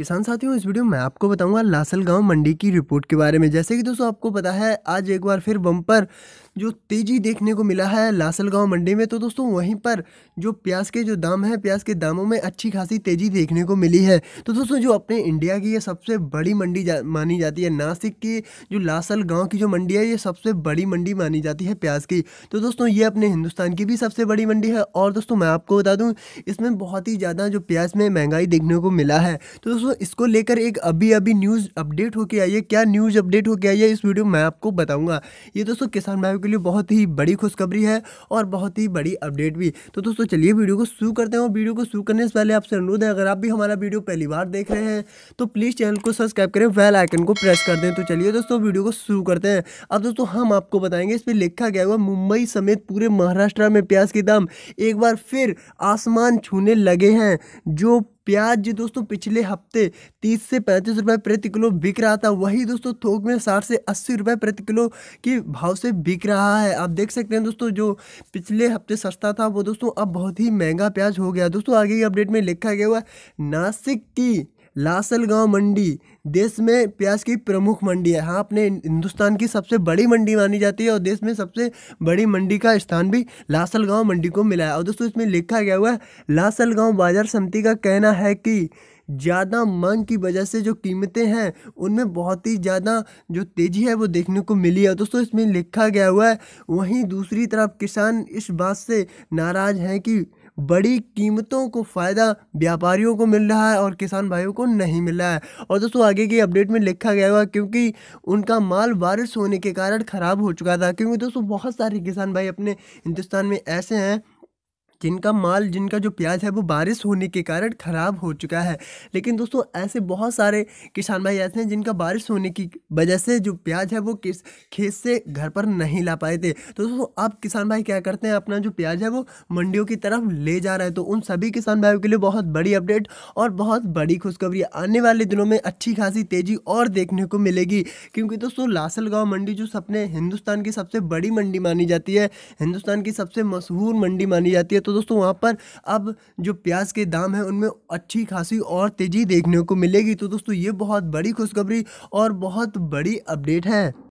किसान साथियों इस वीडियो में आपको बताऊंगा लासल गांव मंडी की रिपोर्ट के बारे में जैसे कि दोस्तों आपको पता है आज एक बार फिर बम्पर जो तेज़ी देखने को मिला है लासल गांव मंडी में तो दोस्तों वहीं पर जो प्याज के जो दाम है प्याज के दामों में अच्छी खासी तेज़ी देखने को मिली है तो दोस्तों जो अपने इंडिया की ये सबसे बड़ी मंडी जा, मानी जाती है नासिक की जो लासल गाँव की जो मंडी है ये सबसे बड़ी मंडी मानी जाती है प्याज की तो दोस्तों ये अपने हिंदुस्तान की भी सबसे बड़ी मंडी है और दोस्तों मैं आपको बता दूँ इसमें बहुत ही ज़्यादा जो प्याज में महंगाई देखने को मिला है तो दोस्तों दोस्तों इसको लेकर एक अभी अभी न्यूज़ अपडेट होके आई है क्या न्यूज़ अपडेट होके आई है इस वीडियो में मैं आपको बताऊंगा ये दोस्तों किसान भाइयों के लिए बहुत ही बड़ी खुशखबरी है और बहुत ही बड़ी अपडेट भी तो दोस्तों चलिए वीडियो को शुरू करते हैं और वीडियो को शुरू करने से पहले आपसे अनुरोध है अगर आप भी हमारा वीडियो पहली बार देख रहे हैं तो प्लीज़ चैनल को सब्सक्राइब करें वेल आइकन को प्रेस कर दें तो चलिए दोस्तों वीडियो को शुरू करते हैं अब दोस्तों हम आपको बताएंगे इस पर लिखा गया हुआ मुंबई समेत पूरे महाराष्ट्र में प्याज के दाम एक बार फिर आसमान छूने लगे हैं जो प्याज जो दोस्तों पिछले हफ्ते तीस से पैंतीस रुपये प्रति किलो बिक रहा था वही दोस्तों थोक में साठ से अस्सी रुपये प्रति किलो के भाव से बिक रहा है आप देख सकते हैं दोस्तों जो पिछले हफ्ते सस्ता था वो दोस्तों अब बहुत ही महंगा प्याज हो गया दोस्तों आगे की अपडेट में लिखा गया हुआ नासिक की लासलगांव मंडी देश में प्याज की प्रमुख मंडी है हाँ अपने हिंदुस्तान की सबसे बड़ी मंडी मानी जाती है और देश में सबसे बड़ी मंडी का स्थान भी लासलगांव मंडी को मिला है और दोस्तों इसमें लिखा गया हुआ है लासलगांव बाजार समिति का कहना है कि ज़्यादा मांग की वजह से जो कीमतें हैं उनमें बहुत ही ज़्यादा जो तेज़ी है वो देखने को मिली है दोस्तों इसमें लिखा गया हुआ है वहीं दूसरी तरफ किसान इस बात से नाराज़ हैं कि बड़ी कीमतों को फ़ायदा व्यापारियों को मिल रहा है और किसान भाइयों को नहीं मिल रहा है और दोस्तों आगे की अपडेट में लिखा गया हुआ क्योंकि उनका माल बारिश होने के कारण ख़राब हो चुका था क्योंकि दोस्तों बहुत सारे किसान भाई अपने हिंदुस्तान में ऐसे हैं जिनका माल जिनका जो प्याज है वो बारिश होने के कारण ख़राब हो चुका है लेकिन दोस्तों ऐसे बहुत सारे किसान भाई ऐसे हैं जिनका बारिश होने की वजह से जो प्याज है वो किस खेत से घर पर नहीं ला पाए थे तो दोस्तों अब किसान भाई क्या करते हैं अपना जो प्याज है वो मंडियों की तरफ ले जा रहे हैं तो उन सभी किसान भाइयों के लिए बहुत बड़ी अपडेट और बहुत बड़ी खुशखबरी आने वाले दिनों में अच्छी खासी तेज़ी और देखने को मिलेगी क्योंकि दोस्तों लासलगांव मंडी जो सपने हिंदुस्तान की सबसे बड़ी मंडी मानी जाती है हिंदुस्तान की सबसे मशहूर मंडी मानी जाती है तो तो दोस्तों वहाँ पर अब जो प्याज के दाम हैं उनमें अच्छी खासी और तेज़ी देखने को मिलेगी तो दोस्तों ये बहुत बड़ी खुशखबरी और बहुत बड़ी अपडेट है